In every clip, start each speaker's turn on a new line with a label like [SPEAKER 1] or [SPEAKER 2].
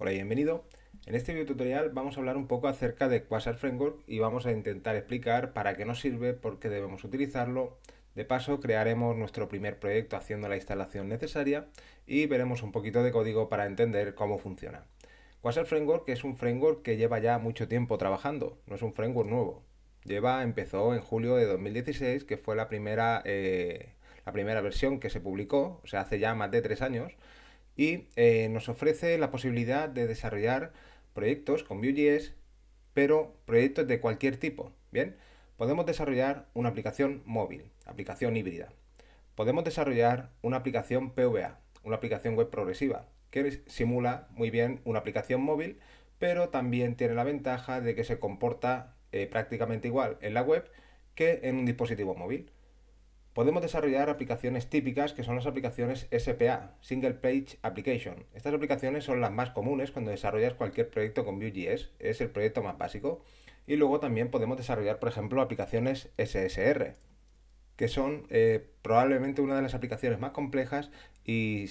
[SPEAKER 1] Hola y bienvenido. En este video tutorial vamos a hablar un poco acerca de Quasar Framework y vamos a intentar explicar para qué nos sirve, por qué debemos utilizarlo. De paso crearemos nuestro primer proyecto haciendo la instalación necesaria y veremos un poquito de código para entender cómo funciona. Quasar Framework es un framework que lleva ya mucho tiempo trabajando, no es un framework nuevo. Lleva, empezó en julio de 2016, que fue la primera, eh, la primera versión que se publicó, o sea, hace ya más de tres años, y eh, nos ofrece la posibilidad de desarrollar proyectos con Vue.js, pero proyectos de cualquier tipo. Bien, podemos desarrollar una aplicación móvil, aplicación híbrida. Podemos desarrollar una aplicación PVA, una aplicación web progresiva, que simula muy bien una aplicación móvil, pero también tiene la ventaja de que se comporta eh, prácticamente igual en la web que en un dispositivo móvil podemos desarrollar aplicaciones típicas que son las aplicaciones SPA, Single Page Application. Estas aplicaciones son las más comunes cuando desarrollas cualquier proyecto con Vue.js, es el proyecto más básico. Y luego también podemos desarrollar, por ejemplo, aplicaciones SSR, que son eh, probablemente una de las aplicaciones más complejas y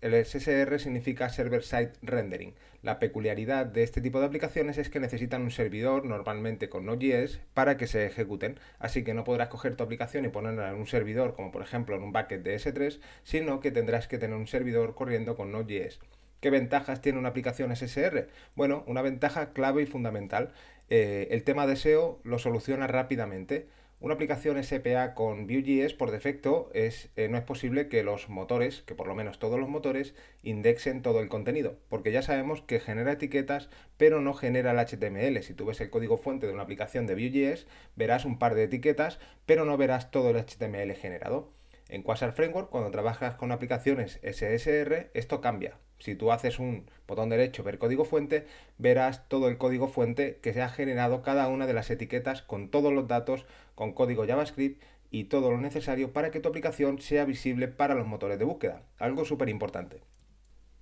[SPEAKER 1] el SSR significa Server Side Rendering. La peculiaridad de este tipo de aplicaciones es que necesitan un servidor, normalmente con Node.js, para que se ejecuten. Así que no podrás coger tu aplicación y ponerla en un servidor, como por ejemplo en un bucket de S3, sino que tendrás que tener un servidor corriendo con Node.js. ¿Qué ventajas tiene una aplicación SSR? Bueno, una ventaja clave y fundamental. Eh, el tema de SEO lo soluciona rápidamente una aplicación SPA con Vue.js por defecto es, eh, no es posible que los motores, que por lo menos todos los motores, indexen todo el contenido, porque ya sabemos que genera etiquetas, pero no genera el HTML. Si tú ves el código fuente de una aplicación de Vue.js, verás un par de etiquetas, pero no verás todo el HTML generado. En Quasar Framework, cuando trabajas con aplicaciones SSR, esto cambia. Si tú haces un botón derecho ver código fuente, verás todo el código fuente que se ha generado cada una de las etiquetas con todos los datos, con código JavaScript y todo lo necesario para que tu aplicación sea visible para los motores de búsqueda. Algo súper importante.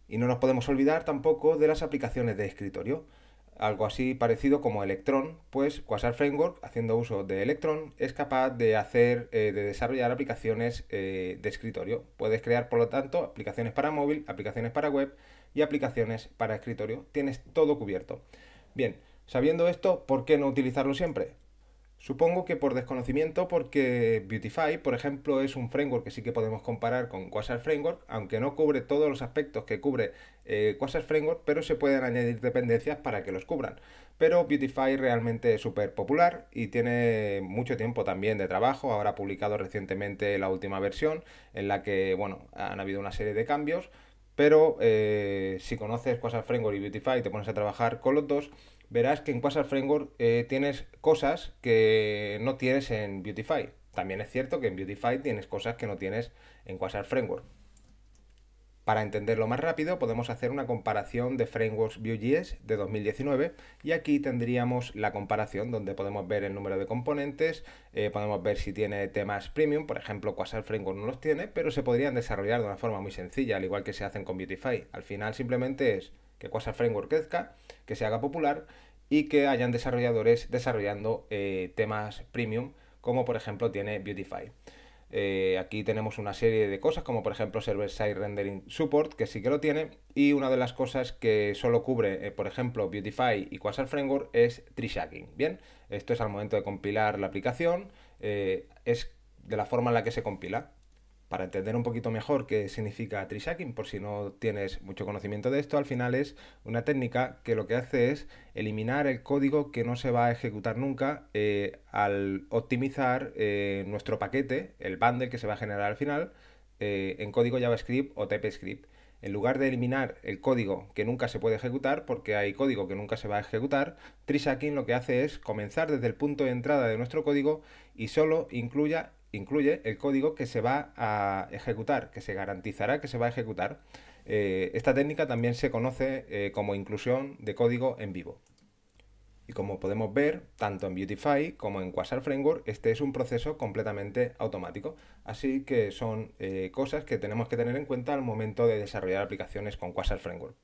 [SPEAKER 1] Y no nos podemos olvidar tampoco de las aplicaciones de escritorio algo así parecido como Electron, pues Quasar Framework, haciendo uso de Electron, es capaz de hacer, eh, de desarrollar aplicaciones eh, de escritorio. Puedes crear, por lo tanto, aplicaciones para móvil, aplicaciones para web y aplicaciones para escritorio. Tienes todo cubierto. Bien, sabiendo esto, ¿por qué no utilizarlo siempre? Supongo que por desconocimiento, porque Beautify, por ejemplo, es un framework que sí que podemos comparar con Quasar Framework, aunque no cubre todos los aspectos que cubre eh, Quasar Framework, pero se pueden añadir dependencias para que los cubran. Pero Beautify realmente es súper popular y tiene mucho tiempo también de trabajo. Habrá publicado recientemente la última versión en la que, bueno, han habido una serie de cambios, pero eh, si conoces Quasar Framework y Beautify, te pones a trabajar con los dos, verás que en Quasar Framework eh, tienes cosas que no tienes en Beautify. También es cierto que en Beautify tienes cosas que no tienes en Quasar Framework. Para entenderlo más rápido, podemos hacer una comparación de frameworks Vue.js de 2019 y aquí tendríamos la comparación donde podemos ver el número de componentes, eh, podemos ver si tiene temas premium, por ejemplo, Quasar Framework no los tiene, pero se podrían desarrollar de una forma muy sencilla, al igual que se hacen con Beautify. Al final simplemente es que Quasar Framework crezca, que se haga popular y que hayan desarrolladores desarrollando eh, temas premium, como por ejemplo tiene Beautify. Eh, aquí tenemos una serie de cosas, como por ejemplo Server Side Rendering Support, que sí que lo tiene, y una de las cosas que solo cubre, eh, por ejemplo, Beautify y Quasar Framework es tree shacking. Bien, esto es al momento de compilar la aplicación, es de la forma en la que se compila para entender un poquito mejor qué significa tree por si no tienes mucho conocimiento de esto, al final es una técnica que lo que hace es eliminar el código que no se va a ejecutar nunca eh, al optimizar eh, nuestro paquete, el bundle que se va a generar al final, eh, en código JavaScript o TypeScript. En lugar de eliminar el código que nunca se puede ejecutar, porque hay código que nunca se va a ejecutar, tree lo que hace es comenzar desde el punto de entrada de nuestro código y solo incluya incluye el código que se va a ejecutar, que se garantizará que se va a ejecutar. Eh, esta técnica también se conoce eh, como inclusión de código en vivo. Y como podemos ver, tanto en Beautify como en Quasar Framework, este es un proceso completamente automático. Así que son eh, cosas que tenemos que tener en cuenta al momento de desarrollar aplicaciones con Quasar Framework.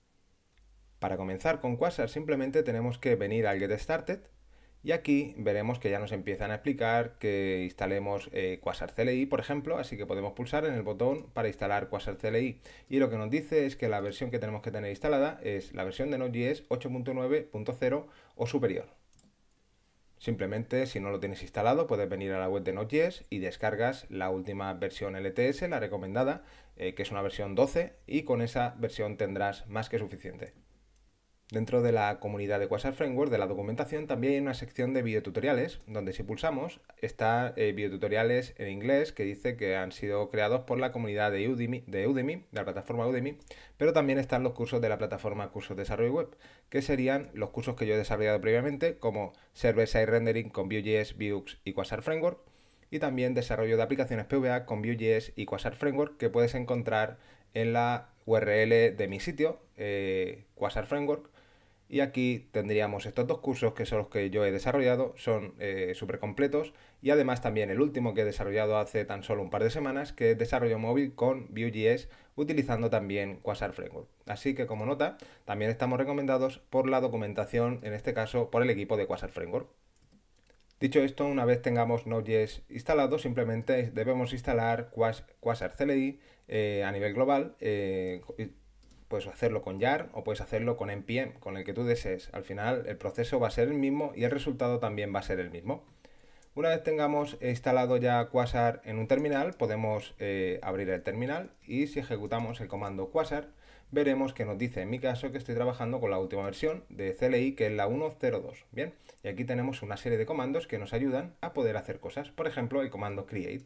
[SPEAKER 1] Para comenzar con Quasar simplemente tenemos que venir al Get Started y aquí veremos que ya nos empiezan a explicar que instalemos eh, Quasar CLI, por ejemplo, así que podemos pulsar en el botón para instalar Quasar CLI. Y lo que nos dice es que la versión que tenemos que tener instalada es la versión de Node.js 8.9.0 o superior. Simplemente, si no lo tienes instalado, puedes venir a la web de Node.js y descargas la última versión LTS, la recomendada, eh, que es una versión 12, y con esa versión tendrás más que suficiente. Dentro de la comunidad de Quasar Framework, de la documentación, también hay una sección de videotutoriales, donde si pulsamos, está eh, videotutoriales en inglés que dice que han sido creados por la comunidad de Udemy, de la plataforma Udemy, pero también están los cursos de la plataforma Cursos de Desarrollo Web, que serían los cursos que yo he desarrollado previamente, como Server-Side Rendering con Vue.js, Vuex y Quasar Framework, y también desarrollo de aplicaciones PVA con Vue.js y Quasar Framework, que puedes encontrar en la URL de mi sitio, Quasar eh, Framework, y aquí tendríamos estos dos cursos que son los que yo he desarrollado, son eh, súper completos. Y además también el último que he desarrollado hace tan solo un par de semanas, que es desarrollo móvil con Vue.js, utilizando también Quasar Framework. Así que como nota, también estamos recomendados por la documentación, en este caso por el equipo de Quasar Framework. Dicho esto, una vez tengamos Node.js instalado, simplemente debemos instalar Quasar CLI eh, a nivel global. Eh, puedes hacerlo con YAR o puedes hacerlo con NPM, con el que tú desees. Al final el proceso va a ser el mismo y el resultado también va a ser el mismo. Una vez tengamos instalado ya Quasar en un terminal, podemos eh, abrir el terminal y si ejecutamos el comando Quasar, veremos que nos dice en mi caso que estoy trabajando con la última versión de CLI, que es la 1.02. Bien, y aquí tenemos una serie de comandos que nos ayudan a poder hacer cosas. Por ejemplo, el comando create.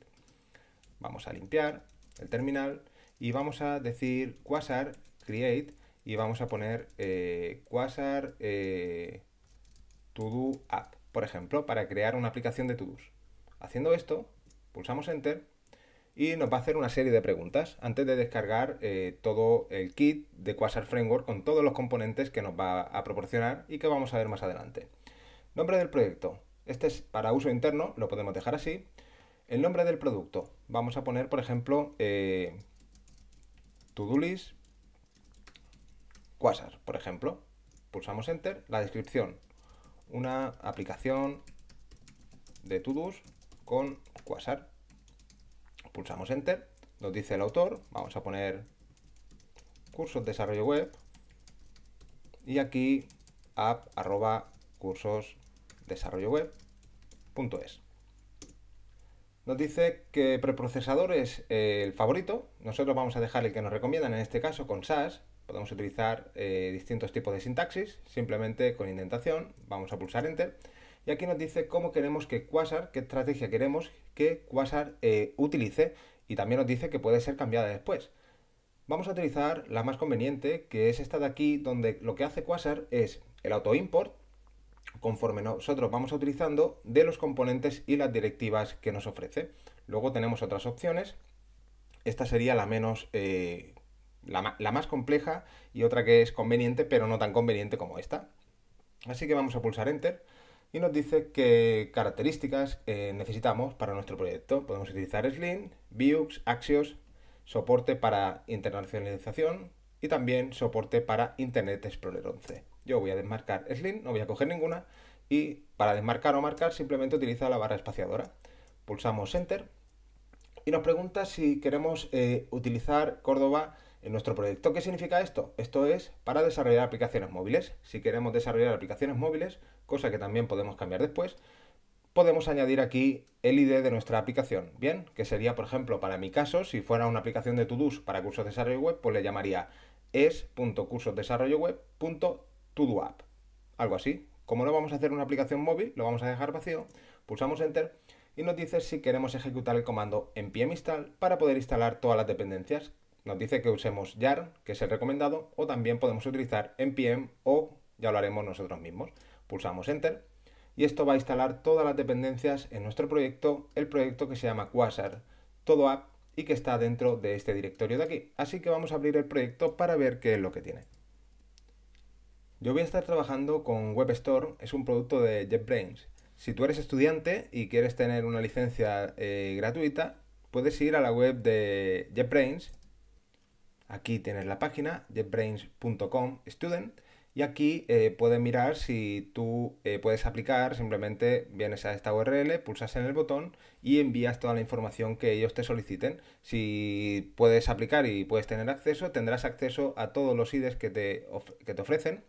[SPEAKER 1] Vamos a limpiar el terminal y vamos a decir quasar create y vamos a poner eh, Quasar eh, App, por ejemplo, para crear una aplicación de Todo's. Haciendo esto, pulsamos Enter y nos va a hacer una serie de preguntas antes de descargar eh, todo el kit de Quasar Framework con todos los componentes que nos va a proporcionar y que vamos a ver más adelante. Nombre del proyecto. Este es para uso interno, lo podemos dejar así. El nombre del producto. Vamos a poner, por ejemplo, eh, to list Quasar, por ejemplo. Pulsamos Enter, la descripción. Una aplicación de Tudus con Quasar. Pulsamos Enter, nos dice el autor, vamos a poner cursos desarrollo web y aquí app arroba cursos desarrollo Nos dice que preprocesador es el favorito, nosotros vamos a dejar el que nos recomiendan en este caso con SAS Podemos utilizar eh, distintos tipos de sintaxis, simplemente con indentación. Vamos a pulsar Enter. Y aquí nos dice cómo queremos que Quasar, qué estrategia queremos que Quasar eh, utilice. Y también nos dice que puede ser cambiada después. Vamos a utilizar la más conveniente, que es esta de aquí, donde lo que hace Quasar es el autoimport, conforme nosotros vamos utilizando, de los componentes y las directivas que nos ofrece. Luego tenemos otras opciones. Esta sería la menos eh, la, más compleja y otra que es conveniente, pero no tan conveniente como esta. Así que vamos a pulsar Enter y nos dice qué características eh, necesitamos para nuestro proyecto. Podemos utilizar Slim, VIUX, Axios, soporte para internacionalización y también soporte para Internet Explorer 11. Yo voy a desmarcar Slim, no voy a coger ninguna y para desmarcar o marcar simplemente utiliza la barra espaciadora. Pulsamos Enter y nos pregunta si queremos eh, utilizar Córdoba en nuestro proyecto. ¿Qué significa esto? Esto es para desarrollar aplicaciones móviles. Si queremos desarrollar aplicaciones móviles, cosa que también podemos cambiar después, podemos añadir aquí el ID de nuestra aplicación. Bien, que sería, por ejemplo, para mi caso, si fuera una aplicación de Tudus para cursos de desarrollo web, pues le llamaría es.cursosdesarrolloweb.todoapp. Algo así. Como no vamos a hacer una aplicación móvil, lo vamos a dejar vacío, pulsamos Enter y nos dice si queremos ejecutar el comando npm install para poder instalar todas las dependencias nos dice que usemos YARN, que es el recomendado, o también podemos utilizar NPM o ya lo haremos nosotros mismos. Pulsamos Enter y esto va a instalar todas las dependencias en nuestro proyecto, el proyecto que se llama Quasar, todo app y que está dentro de este directorio de aquí. Así que vamos a abrir el proyecto para ver qué es lo que tiene. Yo voy a estar trabajando con web store es un producto de JetBrains. Si tú eres estudiante y quieres tener una licencia eh, gratuita, puedes ir a la web de JetBrains Aquí tienes la página jetbrains.com student y aquí eh, puedes mirar si tú eh, puedes aplicar, simplemente vienes a esta URL, pulsas en el botón y envías toda la información que ellos te soliciten. Si puedes aplicar y puedes tener acceso, tendrás acceso a todos los IDs que te, te ofrecen.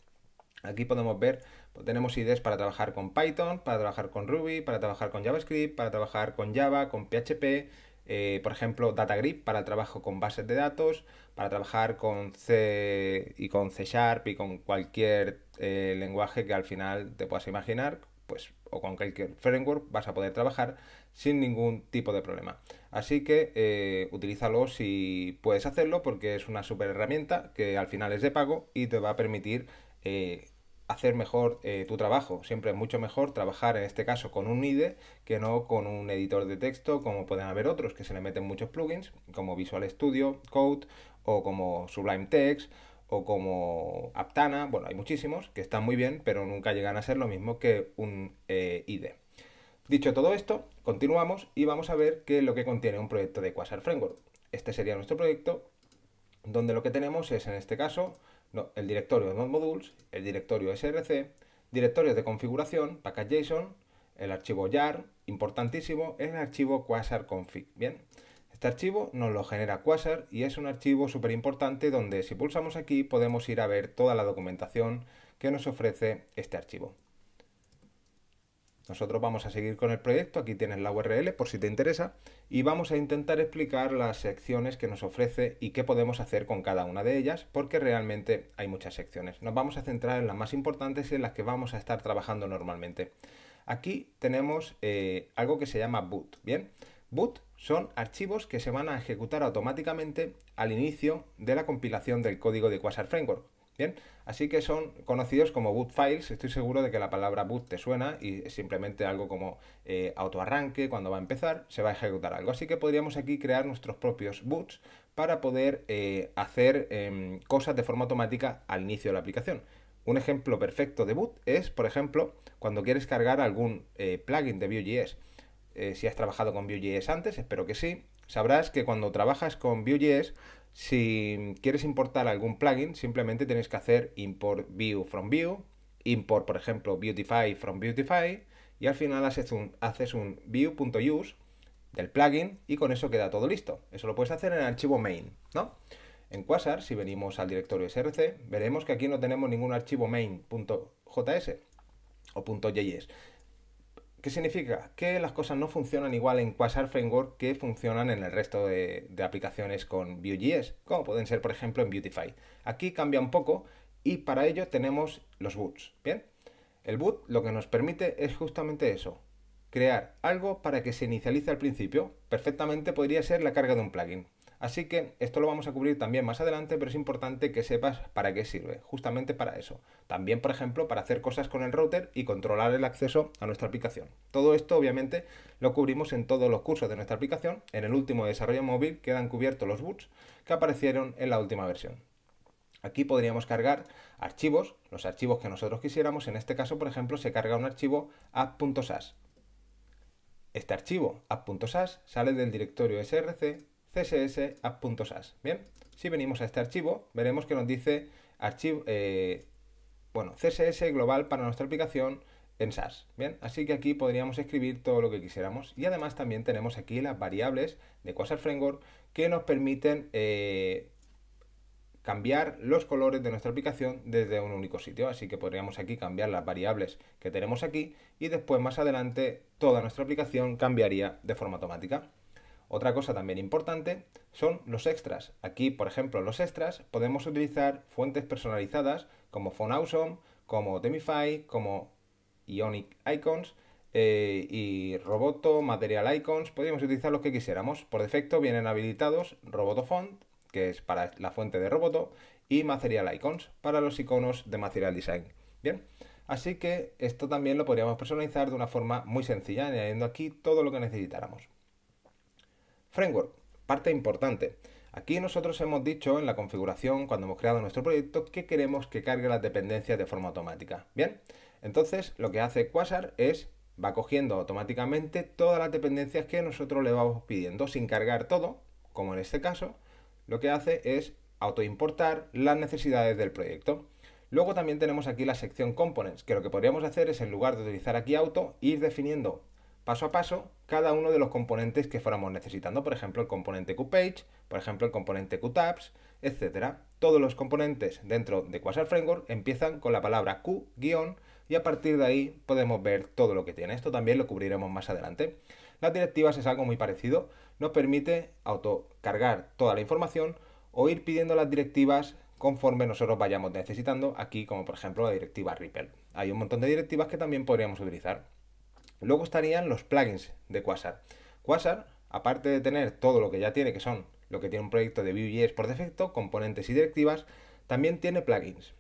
[SPEAKER 1] Aquí podemos ver, pues tenemos IDs para trabajar con Python, para trabajar con Ruby, para trabajar con JavaScript, para trabajar con Java, con PHP, eh, por ejemplo, DataGrip para el trabajo con bases de datos, para trabajar con C y con C Sharp y con cualquier eh, lenguaje que al final te puedas imaginar, pues, o con cualquier framework vas a poder trabajar sin ningún tipo de problema. Así que eh, utilízalo si puedes hacerlo porque es una super herramienta que al final es de pago y te va a permitir hacer mejor eh, tu trabajo. Siempre es mucho mejor trabajar en este caso con un IDE que no con un editor de texto como pueden haber otros que se le meten muchos plugins como Visual Studio, Code o como Sublime Text o como Aptana. Bueno, hay muchísimos que están muy bien pero nunca llegan a ser lo mismo que un eh, IDE. Dicho todo esto, continuamos y vamos a ver qué es lo que contiene un proyecto de Quasar Framework. Este sería nuestro proyecto donde lo que tenemos es en este caso no, el directorio de modules el directorio src, directorio de configuración, package.json, el archivo YAR, importantísimo, es el archivo quasar.config, ¿bien? Este archivo nos lo genera Quasar y es un archivo súper importante donde si pulsamos aquí podemos ir a ver toda la documentación que nos ofrece este archivo. Nosotros vamos a seguir con el proyecto, aquí tienes la URL por si te interesa y vamos a intentar explicar las secciones que nos ofrece y qué podemos hacer con cada una de ellas porque realmente hay muchas secciones. Nos vamos a centrar en las más importantes y en las que vamos a estar trabajando normalmente. Aquí tenemos eh, algo que se llama boot, ¿bien? Boot son archivos que se van a ejecutar automáticamente al inicio de la compilación del código de Quasar Framework. Bien, así que son conocidos como boot files. Estoy seguro de que la palabra boot te suena y es simplemente algo como eh, autoarranque, cuando va a empezar, se va a ejecutar algo. Así que podríamos aquí crear nuestros propios boots para poder eh, hacer em, cosas de forma automática al inicio de la aplicación. Un ejemplo perfecto de boot es, por ejemplo, cuando quieres cargar algún eh, plugin de Vue.js. si has trabajado con Vue.js antes, espero que sí, sabrás que cuando trabajas con Vue.js si quieres importar algún plugin, simplemente tienes que hacer import view from view, import, por ejemplo, beautify from beautify, y al final haces un, haces un view.use del plugin y con eso queda todo listo. Eso lo puedes hacer en el archivo main, ¿no? En Quasar, si venimos al directorio src, veremos que aquí no tenemos ningún archivo main.js o .js. ¿Qué significa? Que las cosas no funcionan igual en Quasar Framework que funcionan en el resto de, aplicaciones con Vue.js, como pueden ser, por ejemplo, en Beautify. Aquí cambia un poco y para ello tenemos los boots, ¿bien? El boot lo que nos permite es justamente eso, crear algo para que se inicialice al principio. Perfectamente podría ser la carga de un plugin. Así que esto lo vamos a cubrir también más adelante, pero es importante que sepas para qué sirve, justamente para eso. También, por ejemplo, para hacer cosas con el router y controlar el acceso a nuestra aplicación. Todo esto, obviamente, lo cubrimos en todos los cursos de nuestra aplicación. En el último desarrollo móvil quedan cubiertos los boots que aparecieron en la última versión. Aquí podríamos cargar archivos, los archivos que nosotros quisiéramos. En este caso, por ejemplo, se carga un archivo app.sas. Este archivo app.sas sale del directorio src css app.sas. Bien, si venimos a este archivo, veremos que nos dice eh, bueno, CSS global para nuestra aplicación en SAS. Bien, así que aquí podríamos escribir todo lo que quisiéramos. Y además también tenemos aquí las variables de Quasar Framework que nos permiten eh, cambiar los colores de nuestra aplicación desde un único sitio. Así que podríamos aquí cambiar las variables que tenemos aquí y después más adelante toda nuestra aplicación cambiaría de forma automática. Otra cosa también importante son los extras. Aquí, por ejemplo, los extras podemos utilizar fuentes personalizadas como Awesome, como Demify, como Ionic Icons eh, y Roboto, Material Icons. Podríamos utilizar los que quisiéramos. Por defecto vienen habilitados Roboto Font, que es para la fuente de Roboto, y Material Icons para los iconos de Material Design. Bien, así que esto también lo podríamos personalizar de una forma muy sencilla, añadiendo aquí todo lo que necesitáramos. Framework, parte importante. Aquí nosotros hemos dicho en la configuración, cuando hemos creado nuestro proyecto, que queremos que cargue las dependencias de forma automática. Bien, entonces lo que hace Quasar es va cogiendo automáticamente todas las dependencias que nosotros le vamos pidiendo sin cargar todo, como en este caso, lo que hace es autoimportar las necesidades del proyecto. Luego también tenemos aquí la sección components, que lo que podríamos hacer es en lugar de utilizar aquí auto, ir definiendo paso a paso cada uno de los componentes que fuéramos necesitando, por ejemplo el componente QPage, por ejemplo el componente QTabs, etc. Todos los componentes dentro de Quasar Framework empiezan con la palabra Q- y a partir de ahí podemos ver todo lo que tiene. Esto también lo cubriremos más adelante. Las directivas es algo muy parecido, nos permite autocargar toda la información o ir pidiendo las directivas conforme nosotros vayamos necesitando, aquí como por ejemplo la directiva Ripple. Hay un montón de directivas que también podríamos utilizar. Luego estarían los plugins de Quasar. Quasar, aparte de tener todo lo que ya tiene, que son lo que tiene un proyecto de Vue.js por defecto, componentes y directivas, también tiene plugins.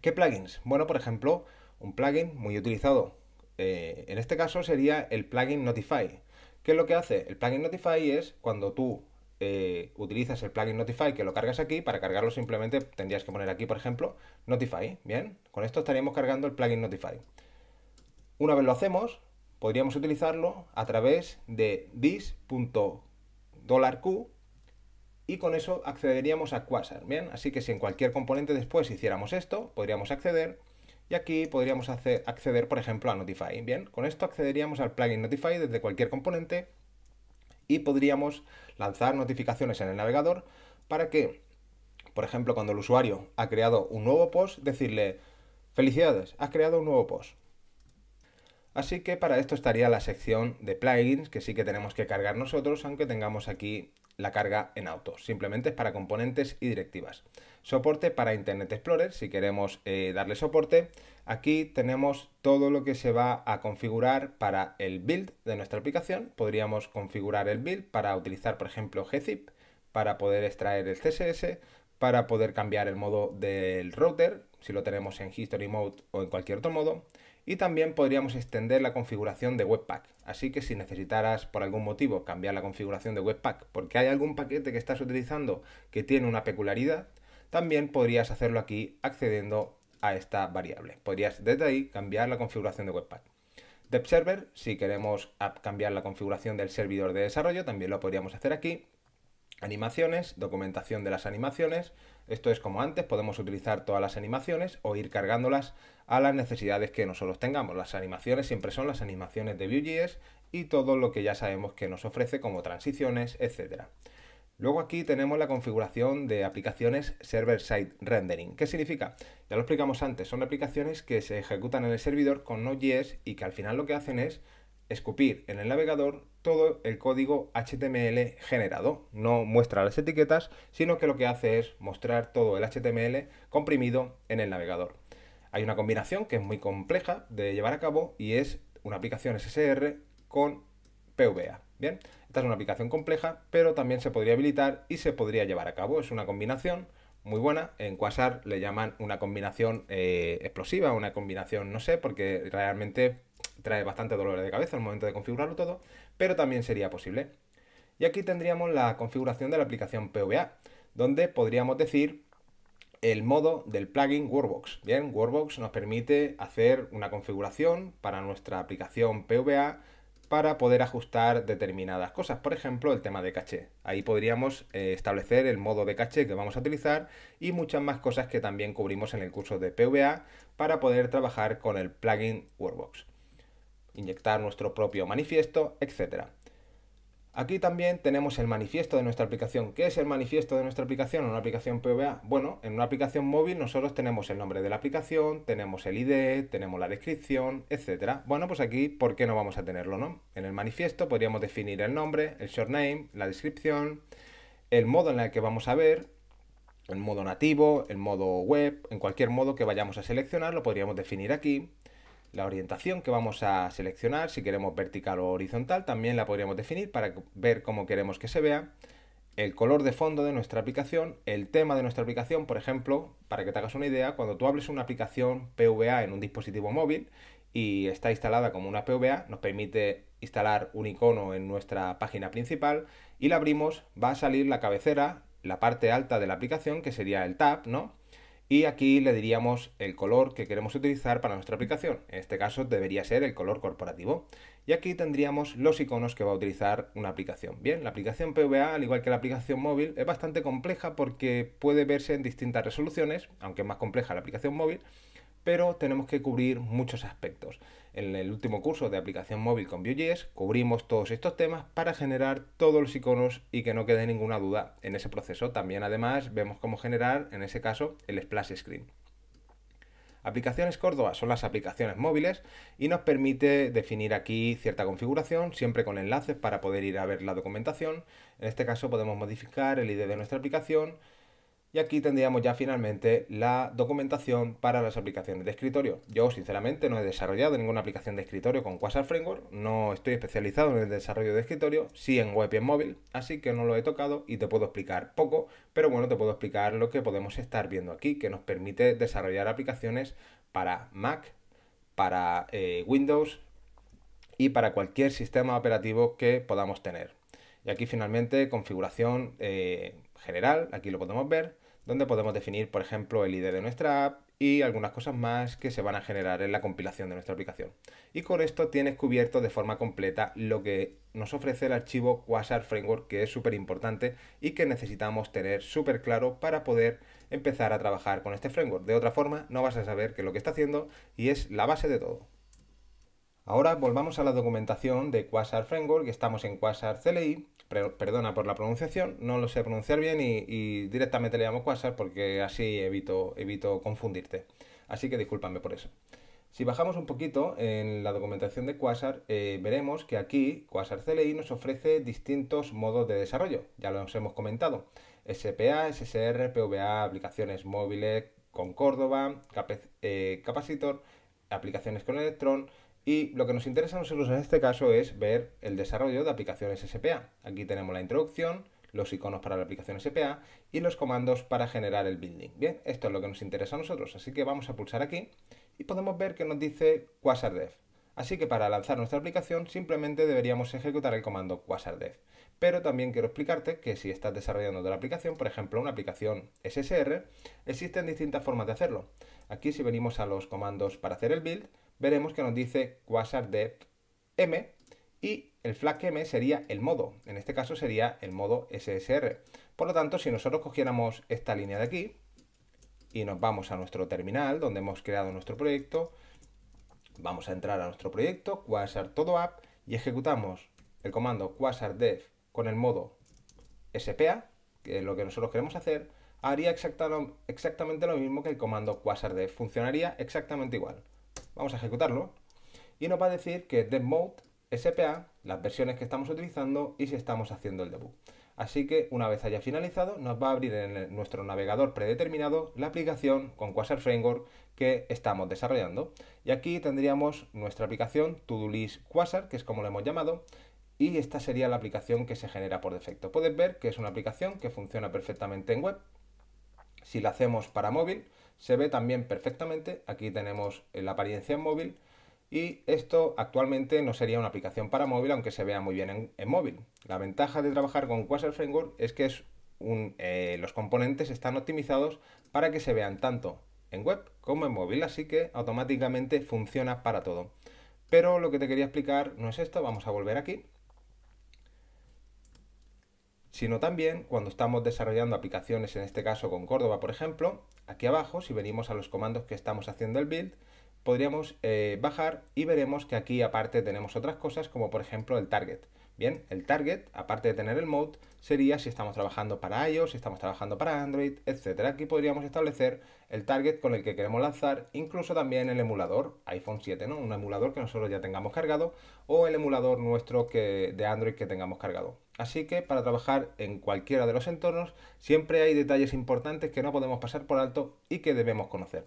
[SPEAKER 1] ¿Qué plugins? Bueno, por ejemplo, un plugin muy utilizado eh, en este caso sería el plugin Notify. ¿Qué es lo que hace? El plugin Notify es cuando tú eh, utilizas el plugin Notify que lo cargas aquí, para cargarlo simplemente tendrías que poner aquí, por ejemplo, Notify. Bien, con esto estaríamos cargando el plugin Notify. Una vez lo hacemos, podríamos utilizarlo a través de this.$q y con eso accederíamos a Quasar, ¿bien? Así que si en cualquier componente después hiciéramos esto, podríamos acceder y aquí podríamos acceder, por ejemplo, a Notify, ¿bien? Con esto accederíamos al plugin Notify desde cualquier componente y podríamos lanzar notificaciones en el navegador para que, por ejemplo, cuando el usuario ha creado un nuevo post, decirle, felicidades, has creado un nuevo post. Así que para esto estaría la sección de plugins que sí que tenemos que cargar nosotros, aunque tengamos aquí la carga en auto. Simplemente es para componentes y directivas. Soporte para Internet Explorer, si queremos eh, darle soporte. Aquí tenemos todo lo que se va a configurar para el build de nuestra aplicación. Podríamos configurar el build para utilizar, por ejemplo, gzip, para poder extraer el CSS, para poder cambiar el modo del router, si lo tenemos en History Mode o en cualquier otro modo y también podríamos extender la configuración de Webpack. Así que si necesitaras por algún motivo cambiar la configuración de Webpack porque hay algún paquete que estás utilizando que tiene una peculiaridad, también podrías hacerlo aquí accediendo a esta variable. Podrías desde ahí cambiar la configuración de Webpack. DevServer, si queremos cambiar la configuración del servidor de desarrollo, también lo podríamos hacer aquí. Animaciones, documentación de las animaciones. Esto es como antes, podemos utilizar todas las animaciones o ir cargándolas a las necesidades que nosotros tengamos. Las animaciones siempre son las animaciones de Vue.js y todo lo que ya sabemos que nos ofrece como transiciones, etc. Luego aquí tenemos la configuración de aplicaciones server-side rendering. ¿Qué significa? Ya lo explicamos antes, son aplicaciones que se ejecutan en el servidor con Node.js y que al final lo que hacen es escupir en el navegador todo el código HTML generado. No muestra las etiquetas, sino que lo que hace es mostrar todo el HTML comprimido en el navegador. Hay una combinación que es muy compleja de llevar a cabo y es una aplicación SSR con PVA. Bien, esta es una aplicación compleja, pero también se podría habilitar y se podría llevar a cabo. Es una combinación muy buena. En Quasar le llaman una combinación eh, explosiva, una combinación, no sé, porque realmente trae bastante dolor de cabeza al momento de configurarlo todo, pero también sería posible. Y aquí tendríamos la configuración de la aplicación PVA, donde podríamos decir el modo del plugin Workbox. Bien, Workbox nos permite hacer una configuración para nuestra aplicación PVA para poder ajustar determinadas cosas, por ejemplo el tema de caché. Ahí podríamos eh, establecer el modo de caché que vamos a utilizar y muchas más cosas que también cubrimos en el curso de PVA para poder trabajar con el plugin Workbox. Inyectar nuestro propio manifiesto, etcétera. Aquí también tenemos el manifiesto de nuestra aplicación. ¿Qué es el manifiesto de nuestra aplicación en una aplicación PVA? Bueno, en una aplicación móvil nosotros tenemos el nombre de la aplicación, tenemos el ID, tenemos la descripción, etc. Bueno, pues aquí, ¿por qué no vamos a tenerlo, no? En el manifiesto podríamos definir el nombre, el short name, la descripción, el modo en el que vamos a ver, el modo nativo, el modo web, en cualquier modo que vayamos a seleccionar lo podríamos definir aquí la orientación que vamos a seleccionar, si queremos vertical o horizontal, también la podríamos definir para ver cómo queremos que se vea, el color de fondo de nuestra aplicación, el tema de nuestra aplicación, por ejemplo, para que te hagas una idea, cuando tú abres una aplicación PVA en un dispositivo móvil y está instalada como una PVA, nos permite instalar un icono en nuestra página principal y la abrimos, va a salir la cabecera, la parte alta de la aplicación, que sería el tab, ¿no? y aquí le diríamos el color que queremos utilizar para nuestra aplicación. En este caso debería ser el color corporativo. Y aquí tendríamos los iconos que va a utilizar una aplicación. Bien, la aplicación PVA, al igual que la aplicación móvil, es bastante compleja porque puede verse en distintas resoluciones, aunque es más compleja la aplicación móvil, pero tenemos que cubrir muchos aspectos. En el último curso de aplicación móvil con Vue.js cubrimos todos estos temas para generar todos los iconos y que no quede ninguna duda en ese proceso. También además vemos cómo generar, en ese caso, el splash screen. Aplicaciones Córdoba son las aplicaciones móviles y nos permite definir aquí cierta configuración, siempre con enlaces para poder ir a ver la documentación. En este caso podemos modificar el ID de nuestra aplicación, y aquí tendríamos ya finalmente la documentación para las aplicaciones de escritorio. Yo sinceramente no he desarrollado ninguna aplicación de escritorio con Quasar Framework, no estoy especializado en el desarrollo de escritorio, sí en web y en móvil, así que no lo he tocado y te puedo explicar poco, pero bueno, te puedo explicar lo que podemos estar viendo aquí, que nos permite desarrollar aplicaciones para Mac, para eh, Windows y para cualquier sistema operativo que podamos tener. Y aquí finalmente configuración eh, general, aquí lo podemos ver, donde podemos definir, por ejemplo, el ID de nuestra app y algunas cosas más que se van a generar en la compilación de nuestra aplicación. Y con esto tienes cubierto de forma completa lo que nos ofrece el archivo Quasar Framework, que es súper importante y que necesitamos tener súper claro para poder empezar a trabajar con este framework. De otra forma, no vas a saber qué es lo que está haciendo y es la base de todo. Ahora volvamos a la documentación de Quasar Framework, que estamos en Quasar CLI perdona por la pronunciación, no lo sé pronunciar bien y, directamente le llamo Quasar porque así evito, evito confundirte. Así que discúlpame por eso. Si bajamos un poquito en la documentación de Quasar, eh, veremos que aquí Quasar CLI nos ofrece distintos modos de desarrollo, ya los hemos comentado. SPA, SSR, PVA, aplicaciones móviles con Córdoba, eh, Capacitor, aplicaciones con Electron, y lo que nos interesa a nosotros en este caso es ver el desarrollo de aplicaciones SPA. Aquí tenemos la introducción, los iconos para la aplicación SPA y los comandos para generar el building. Bien, esto es lo que nos interesa a nosotros, así que vamos a pulsar aquí y podemos ver que nos dice QuasarDev. Así que para lanzar nuestra aplicación simplemente deberíamos ejecutar el comando QuasarDev. Pero también quiero explicarte que si estás desarrollando de la aplicación, por ejemplo una aplicación SSR, existen distintas formas de hacerlo. Aquí si venimos a los comandos para hacer el build, veremos que nos dice Quasar Dev M y el flag M sería el modo, en este caso sería el modo SSR. Por lo tanto, si nosotros cogiéramos esta línea de aquí y nos vamos a nuestro terminal donde hemos creado nuestro proyecto, vamos a entrar a nuestro proyecto, quasar todo app y ejecutamos el comando quasar dev con el modo SPA, que es lo que nosotros queremos hacer, haría exactamente lo mismo que el comando quasar dev, funcionaría exactamente igual. Vamos a ejecutarlo y nos va a decir que dev mode, SPA, las versiones que estamos utilizando y si estamos haciendo el debug. Así que una vez haya finalizado, nos va a abrir en nuestro navegador predeterminado la aplicación con Quasar Framework que estamos desarrollando. Y aquí tendríamos nuestra aplicación To Do List Quasar, que es como lo hemos llamado, y esta sería la aplicación que se genera por defecto. Puedes ver que es una aplicación que funciona perfectamente en web. Si la hacemos para móvil, se ve también perfectamente. Aquí tenemos eh, la apariencia en móvil y esto actualmente no sería una aplicación para móvil, aunque se vea muy bien en, móvil. La ventaja de trabajar con Quasar Framework es que es un, eh, los componentes están optimizados para que se vean tanto en web como en móvil, así que automáticamente funciona para todo. Pero lo que te quería explicar no es esto, vamos a volver aquí sino también cuando estamos desarrollando aplicaciones, en este caso con Córdoba, por ejemplo, aquí abajo, si venimos a los comandos que estamos haciendo el build, podríamos eh, bajar y veremos que aquí aparte tenemos otras cosas, como por ejemplo el target. Bien, el target, aparte de tener el mode, sería si estamos trabajando para iOS, si estamos trabajando para Android, etcétera. Aquí podríamos establecer el target con el que queremos lanzar, incluso también el emulador iPhone 7, ¿no? Un emulador que nosotros ya tengamos cargado o el emulador nuestro que, de Android que tengamos cargado. Así que para trabajar en cualquiera de los entornos siempre hay detalles importantes que no podemos pasar por alto y que debemos conocer.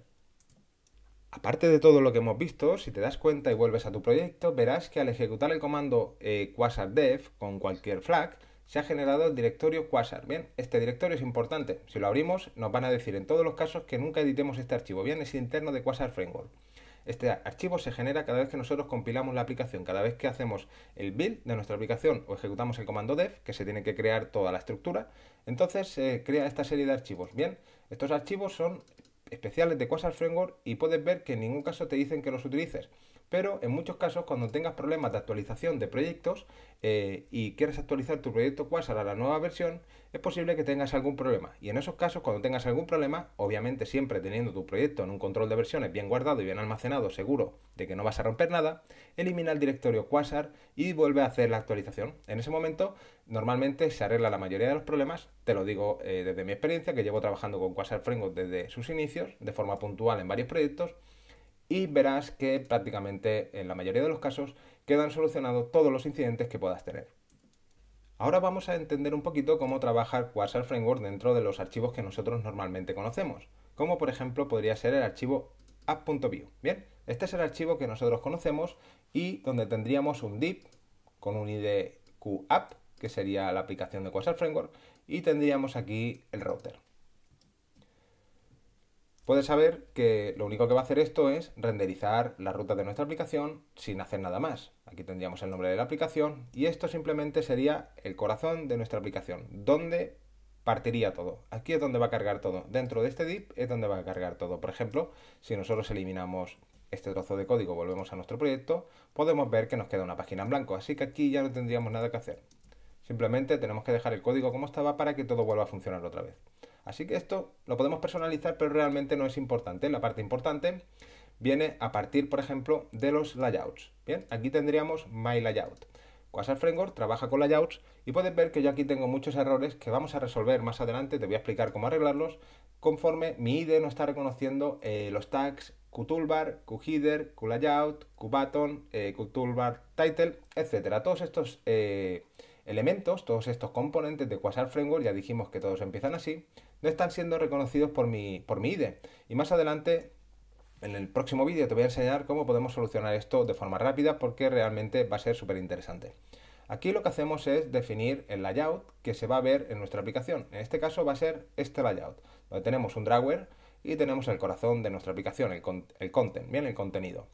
[SPEAKER 1] Aparte de todo lo que hemos visto, si te das cuenta y vuelves a tu proyecto, verás que al ejecutar el comando eh, quasar dev con cualquier flag, se ha generado el directorio quasar. Bien, este directorio es importante. Si lo abrimos, nos van a decir en todos los casos que nunca editemos este archivo. Bien, es interno de quasar framework. Este archivo se genera cada vez que nosotros compilamos la aplicación, cada vez que hacemos el build de nuestra aplicación o ejecutamos el comando dev, que se tiene que crear toda la estructura, entonces se crea esta serie de archivos. Bien, estos archivos son especiales de Quasar Framework y puedes ver que en ningún caso te dicen que los utilices pero en muchos casos cuando tengas problemas de actualización de proyectos eh, y quieres actualizar tu proyecto Quasar a la nueva versión, es posible que tengas algún problema. Y en esos casos, cuando tengas algún problema, obviamente siempre teniendo tu proyecto en un control de versiones bien guardado y bien almacenado, seguro de que no vas a romper nada, elimina el directorio Quasar y vuelve a hacer la actualización. En ese momento, normalmente se arregla la mayoría de los problemas, te lo digo eh, desde mi experiencia, que llevo trabajando con Quasar Framework desde sus inicios, de forma puntual en varios proyectos, y verás que prácticamente en la mayoría de los casos quedan solucionados todos los incidentes que puedas tener. Ahora vamos a entender un poquito cómo trabajar Quasar Framework dentro de los archivos que nosotros normalmente conocemos, como por ejemplo podría ser el archivo app.view. Bien, este es el archivo que nosotros conocemos y donde tendríamos un div con un id qapp, que sería la aplicación de Quasar Framework, y tendríamos aquí el router puedes saber que lo único que va a hacer esto es renderizar la ruta de nuestra aplicación sin hacer nada más. Aquí tendríamos el nombre de la aplicación y esto simplemente sería el corazón de nuestra aplicación, donde partiría todo. Aquí es donde va a cargar todo. Dentro de este div es donde va a cargar todo. Por ejemplo, si nosotros eliminamos este trozo de código, volvemos a nuestro proyecto, podemos ver que nos queda una página en blanco, así que aquí ya no tendríamos nada que hacer. Simplemente tenemos que dejar el código como estaba para que todo vuelva a funcionar otra vez. Así que esto lo podemos personalizar, pero realmente no es importante. La parte importante viene a partir, por ejemplo, de los layouts. Bien, aquí tendríamos My Layout. Quasar Framework trabaja con layouts y puedes ver que yo aquí tengo muchos errores que vamos a resolver más adelante, te voy a explicar cómo arreglarlos, conforme mi IDE no está reconociendo eh, los tags QToolbar, QHeader, QLayout, QButton, eh, QToolbar Title, etcétera. Todos estos eh, elementos, todos estos componentes de Quasar Framework, ya dijimos que todos empiezan así, no están siendo reconocidos por mi, por mi IDE. Y más adelante, en el próximo vídeo, te voy a enseñar cómo podemos solucionar esto de forma rápida porque realmente va a ser súper interesante. Aquí lo que hacemos es definir el layout que se va a ver en nuestra aplicación. En este caso va a ser este layout, donde tenemos un drawer y tenemos el corazón de nuestra aplicación, el, el content, bien, el contenido.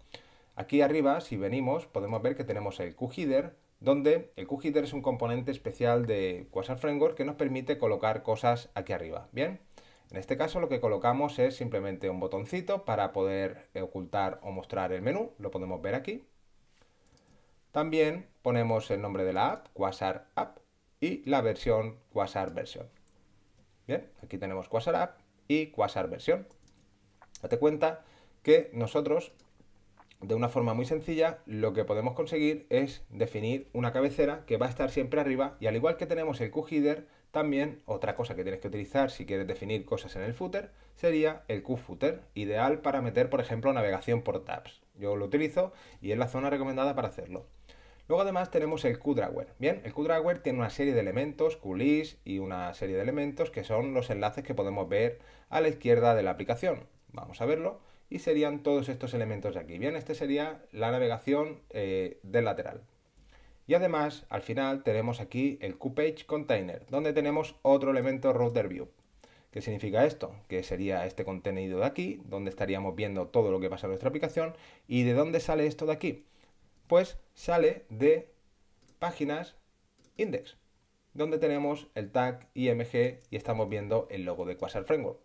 [SPEAKER 1] Aquí arriba, si venimos, podemos ver que tenemos el QHeader, donde el QHeader es un componente especial de Quasar Framework que nos permite colocar cosas aquí arriba, ¿bien? En este caso lo que colocamos es simplemente un botoncito para poder ocultar o mostrar el menú, lo podemos ver aquí. También ponemos el nombre de la app, Quasar App, y la versión Quasar Version. Bien, aquí tenemos Quasar App y Quasar Version. Date cuenta que nosotros de una forma muy sencilla, lo que podemos conseguir es definir una cabecera que va a estar siempre arriba y al igual que tenemos el QHeader, también otra cosa que tienes que utilizar si quieres definir cosas en el footer sería el QFooter, ideal para meter, por ejemplo, navegación por tabs. Yo lo utilizo y es la zona recomendada para hacerlo. Luego además tenemos el QDrawer. Bien, el QDrawer tiene una serie de elementos, QList y una serie de elementos que son los enlaces que podemos ver a la izquierda de la aplicación. Vamos a verlo y serían todos estos elementos de aquí. Bien, este sería la navegación eh, del lateral. Y además, al final tenemos aquí el QPage container, donde tenemos otro elemento router view. ¿Qué significa esto? Que sería este contenido de aquí, donde estaríamos viendo todo lo que pasa en nuestra aplicación. ¿Y de dónde sale esto de aquí? Pues sale de páginas index, donde tenemos el tag IMG y estamos viendo el logo de Quasar Framework.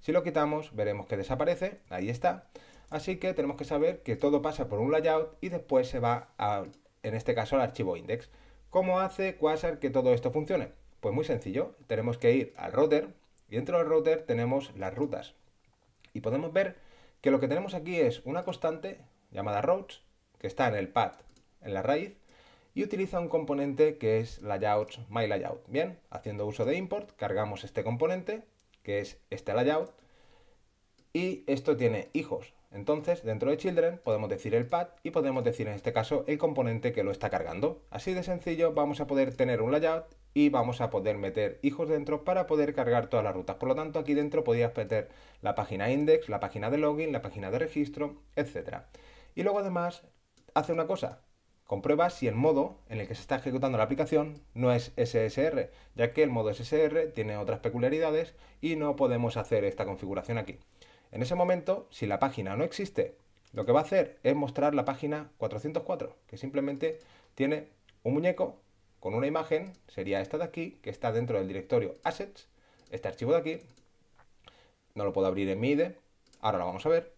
[SPEAKER 1] Si lo quitamos, veremos que desaparece, ahí está. Así que tenemos que saber que todo pasa por un layout y después se va, a, en este caso, al archivo index. ¿Cómo hace Quasar que todo esto funcione? Pues muy sencillo, tenemos que ir al router y dentro del router tenemos las rutas. Y podemos ver que lo que tenemos aquí es una constante llamada routes que está en el path, en la raíz, y utiliza un componente que es layouts, my layout. Bien, haciendo uso de import, cargamos este componente que es este layout. Y esto tiene hijos. Entonces, dentro de children podemos decir el pad y podemos decir en este caso el componente que lo está cargando. Así de sencillo vamos a poder tener un layout y vamos a poder meter hijos dentro para poder cargar todas las rutas. Por lo tanto, aquí dentro podías meter la página index, la página de login, la página de registro, etcétera Y luego además hace una cosa, comprueba si el modo en el que se está ejecutando la aplicación no es SSR, ya que el modo SSR tiene otras peculiaridades y no podemos hacer esta configuración aquí. En ese momento, si la página no existe, lo que va a hacer es mostrar la página 404, que simplemente tiene un muñeco con una imagen, sería esta de aquí, que está dentro del directorio assets, este archivo de aquí, no lo puedo abrir en mi IDE, ahora lo vamos a ver,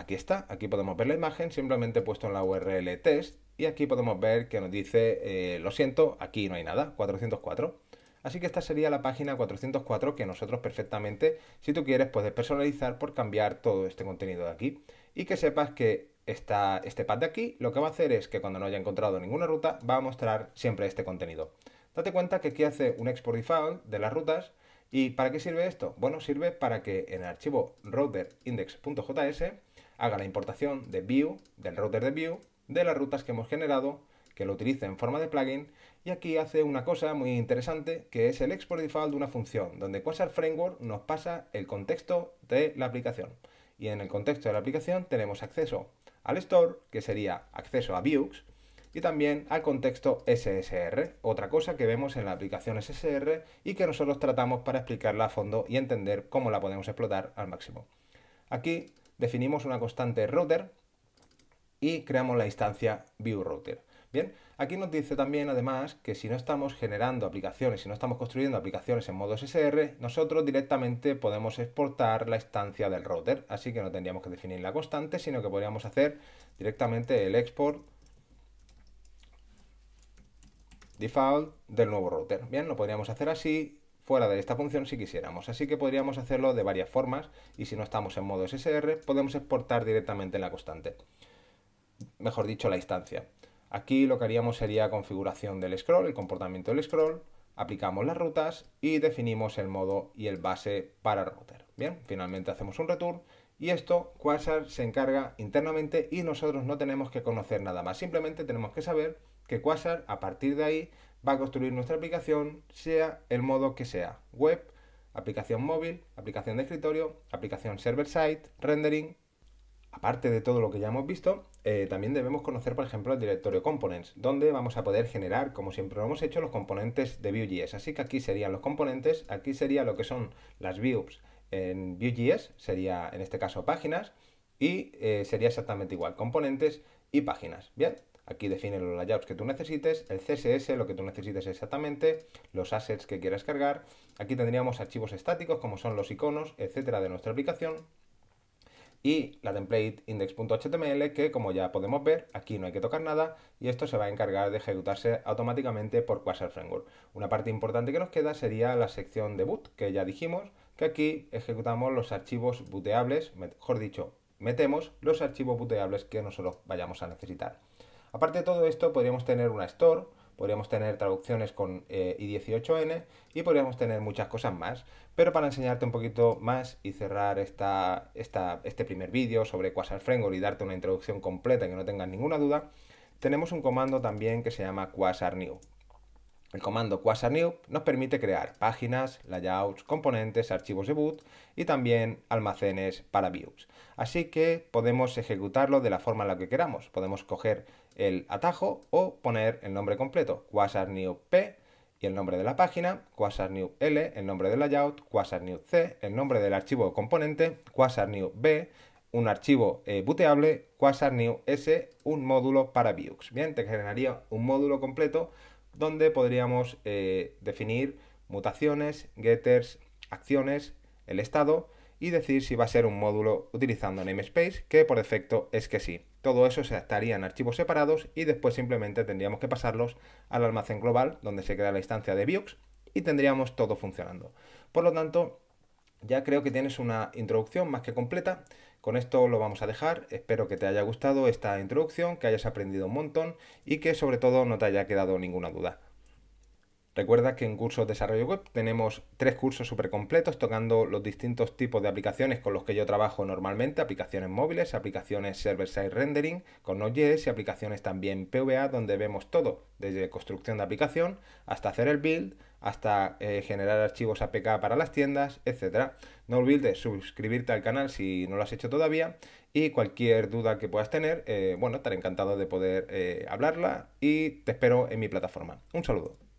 [SPEAKER 1] Aquí está, aquí podemos ver la imagen, simplemente puesto en la URL test y aquí podemos ver que nos dice, eh, lo siento, aquí no hay nada, 404. Así que esta sería la página 404 que nosotros perfectamente, si tú quieres, puedes personalizar por cambiar todo este contenido de aquí. Y que sepas que esta, este pad de aquí lo que va a hacer es que cuando no haya encontrado ninguna ruta va a mostrar siempre este contenido. Date cuenta que aquí hace un export default de las rutas. ¿Y para qué sirve esto? Bueno, sirve para que en el archivo routerindex.js haga la importación de view, del router de view, de las rutas que hemos generado, que lo utilice en forma de plugin, y aquí hace una cosa muy interesante, que es el export default de una función, donde Quasar Framework nos pasa el contexto de la aplicación. Y en el contexto de la aplicación tenemos acceso al store, que sería acceso a views, y también al contexto SSR, otra cosa que vemos en la aplicación SSR y que nosotros tratamos para explicarla a fondo y entender cómo la podemos explotar al máximo. Aquí definimos una constante router y creamos la instancia viewRouter. Bien, aquí nos dice también además que si no estamos generando aplicaciones, si no estamos construyendo aplicaciones en modo SSR, nosotros directamente podemos exportar la instancia del router, así que no tendríamos que definir la constante, sino que podríamos hacer directamente el export default del nuevo router. Bien, lo podríamos hacer así fuera de esta función si quisiéramos, así que podríamos hacerlo de varias formas y si no estamos en modo SSR podemos exportar directamente la constante, mejor dicho la instancia. Aquí lo que haríamos sería configuración del scroll, el comportamiento del scroll, aplicamos las rutas y definimos el modo y el base para router. Bien, finalmente hacemos un return y esto Quasar se encarga internamente y nosotros no tenemos que conocer nada más, simplemente tenemos que saber que Quasar a partir de ahí va a construir nuestra aplicación, sea el modo que sea, web, aplicación móvil, aplicación de escritorio, aplicación server-side, rendering. Aparte de todo lo que ya hemos visto, eh, también debemos conocer, por ejemplo, el directorio components, donde vamos a poder generar, como siempre lo hemos hecho, los componentes de Vue.js. Así que aquí serían los componentes, aquí sería lo que son las views en Vue.js, sería en este caso páginas, y eh, sería exactamente igual, componentes y páginas. Bien, Aquí define los layouts que tú necesites, el CSS, lo que tú necesites exactamente, los assets que quieras cargar. Aquí tendríamos archivos estáticos como son los iconos, etcétera, de nuestra aplicación. Y la template index.html que como ya podemos ver, aquí no hay que tocar nada y esto se va a encargar de ejecutarse automáticamente por Quasar Framework. Una parte importante que nos queda sería la sección de boot, que ya dijimos, que aquí ejecutamos los archivos booteables, mejor dicho, metemos los archivos booteables que nosotros vayamos a necesitar. Aparte de todo esto, podríamos tener una store, podríamos tener traducciones con eh, i18n y podríamos tener muchas cosas más. Pero para enseñarte un poquito más y cerrar esta, este primer vídeo sobre Quasar Framework y darte una introducción completa que no tengas ninguna duda, tenemos un comando también que se llama Quasar New. El comando Quasar New nos permite crear páginas, layouts, componentes, archivos de boot y también almacenes para views. Así que podemos ejecutarlo de la forma en la que queramos. Podemos coger el atajo o poner el nombre completo, New P y el nombre de la página, New L, el nombre del layout, New C, el nombre del archivo componente, New B, un archivo eh, Quasar New S, un módulo para Vuex. Bien, te generaría un módulo completo donde podríamos eh, definir mutaciones, getters, acciones, el estado y decir si va a ser un módulo utilizando namespace, que por defecto es que sí. Todo eso se adaptaría en archivos separados y después simplemente tendríamos que pasarlos al almacén global donde se crea la instancia de Vuex y tendríamos todo funcionando. Por lo tanto, ya creo que tienes una introducción más que completa. Con esto lo vamos a dejar. Espero que te haya gustado esta introducción, que hayas aprendido un montón y que sobre todo no te haya quedado ninguna duda. Recuerda que en cursos de desarrollo web tenemos tres cursos súper completos tocando los distintos tipos de aplicaciones con los que yo trabajo normalmente, aplicaciones móviles, aplicaciones server-side rendering con Node.js y aplicaciones también PVA donde vemos todo, desde construcción de aplicación hasta hacer el build, hasta eh, generar archivos APK para las tiendas, etc. No olvides suscribirte al canal si no lo has hecho todavía y cualquier duda que puedas tener, eh, bueno, estaré encantado de poder eh, hablarla y te espero en mi plataforma. Un saludo.